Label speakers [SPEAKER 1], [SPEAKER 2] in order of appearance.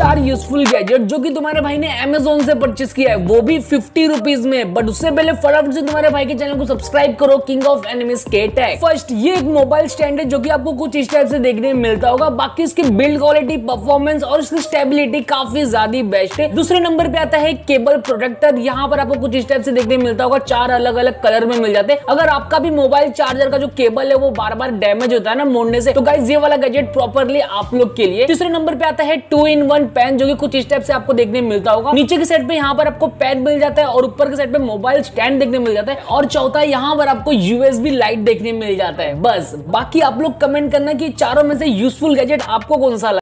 [SPEAKER 1] चार useful gadget जो कि तुम्हारे भाई ने अमेजोन से परचेस किया है वो भी फिफ्टी रुपीज में बट उससे पहले फटाफट से तुम्हारे भाई के चैनल को सब्सक्राइब करो किंग ऑफ एनिमीज के टैग फर्स्ट ये एक मोबाइल स्टैंड है जो की आपको कुछ इस टाइप से देखने में मिलता होगा बाकी इसकी बिल्ड क्वालिटी परफॉर्मेंस और इसकी स्टेबिलिटी काफी ज्यादा बेस्ट है दूसरे नंबर पे आता है केबल प्रोटेक्टर यहाँ पर आपको कुछ इस टाइप से देखने मिलता होगा चार अलग अलग कलर में मिल जाते हैं अगर आपका भी मोबाइल चार्जर का जो केबल है वो बार बार डैमेज होता है ना मोड़ने से तो गाइज ये वाला गैजेट प्रॉपरली आप लोग के लिए तीसरे नंबर पे आता है टू इन वन पेन जो कि कुछ इस टाइप से आपको देखने मिलता होगा नीचे के साइड पे यहाँ पर आपको पेन मिल जाता है और ऊपर के साइड पे मोबाइल स्टैंड देखने मिल जाता है और चौथा यहाँ पर आपको यूएसबी लाइट देखने मिल जाता है बस बाकी आप लोग कमेंट करना की चारों में से यूजफुल गैजेट आपको कौन सा